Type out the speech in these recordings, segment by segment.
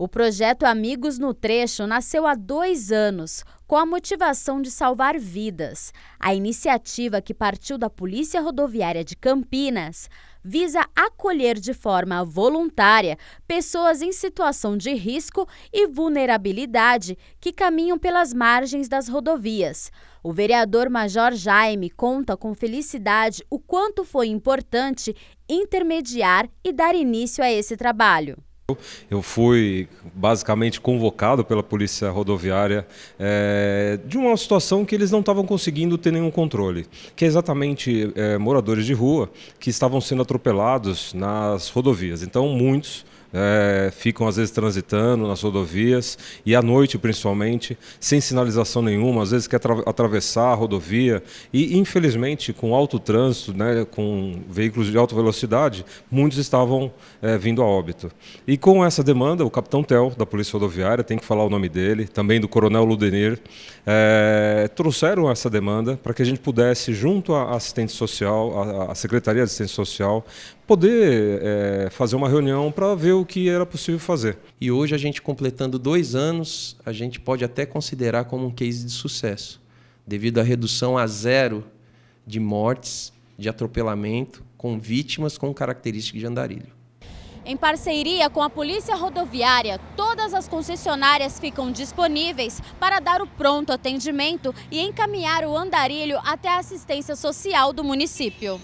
O projeto Amigos no Trecho nasceu há dois anos, com a motivação de salvar vidas. A iniciativa, que partiu da Polícia Rodoviária de Campinas, visa acolher de forma voluntária pessoas em situação de risco e vulnerabilidade que caminham pelas margens das rodovias. O vereador Major Jaime conta com felicidade o quanto foi importante intermediar e dar início a esse trabalho eu fui basicamente convocado pela polícia rodoviária é, de uma situação que eles não estavam conseguindo ter nenhum controle, que é exatamente é, moradores de rua que estavam sendo atropelados nas rodovias. Então, muitos é, ficam às vezes transitando nas rodovias e à noite principalmente, sem sinalização nenhuma, às vezes quer atravessar a rodovia e infelizmente com alto trânsito, né, com veículos de alta velocidade, muitos estavam é, vindo a óbito. E com essa demanda, o capitão Tel da Polícia Rodoviária, tem que falar o nome dele, também do Coronel Ludenir, é, trouxeram essa demanda para que a gente pudesse, junto à assistente social, à Secretaria de Assistência Social, poder é, fazer uma reunião para ver o que era possível fazer. E hoje, a gente completando dois anos, a gente pode até considerar como um case de sucesso, devido à redução a zero de mortes, de atropelamento, com vítimas com características de andarilho. Em parceria com a Polícia Rodoviária, todas as concessionárias ficam disponíveis para dar o pronto atendimento e encaminhar o andarilho até a assistência social do município.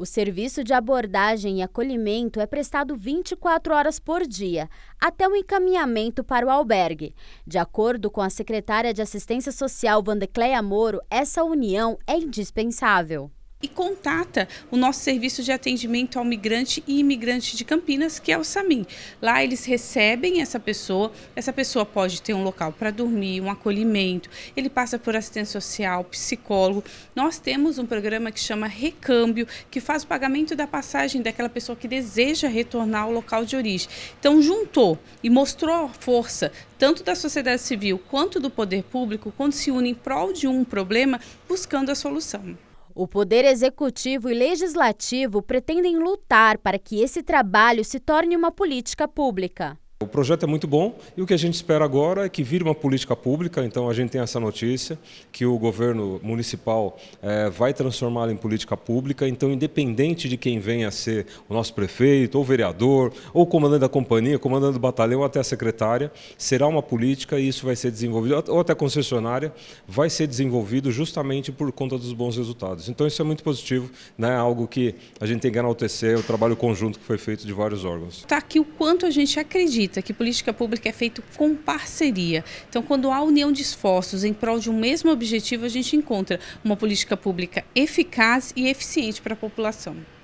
O serviço de abordagem e acolhimento é prestado 24 horas por dia, até o encaminhamento para o albergue. De acordo com a secretária de Assistência Social, Vandecleia Moro, essa união é indispensável e contata o nosso serviço de atendimento ao migrante e imigrante de Campinas, que é o SAMIM. Lá eles recebem essa pessoa, essa pessoa pode ter um local para dormir, um acolhimento, ele passa por assistência social, psicólogo. Nós temos um programa que chama Recâmbio, que faz o pagamento da passagem daquela pessoa que deseja retornar ao local de origem. Então, juntou e mostrou a força tanto da sociedade civil quanto do poder público quando se unem em prol de um problema, buscando a solução. O Poder Executivo e Legislativo pretendem lutar para que esse trabalho se torne uma política pública o projeto é muito bom e o que a gente espera agora é que vire uma política pública. Então, a gente tem essa notícia que o governo municipal é, vai transformá-la em política pública. Então, independente de quem venha a ser o nosso prefeito, ou vereador, ou comandante da companhia, comandante do batalhão, até a secretária, será uma política e isso vai ser desenvolvido, ou até a concessionária, vai ser desenvolvido justamente por conta dos bons resultados. Então, isso é muito positivo, né? algo que a gente tem que enaltecer, o trabalho conjunto que foi feito de vários órgãos. Está aqui o quanto a gente acredita que política pública é feita com parceria. Então, quando há união de esforços em prol de um mesmo objetivo, a gente encontra uma política pública eficaz e eficiente para a população.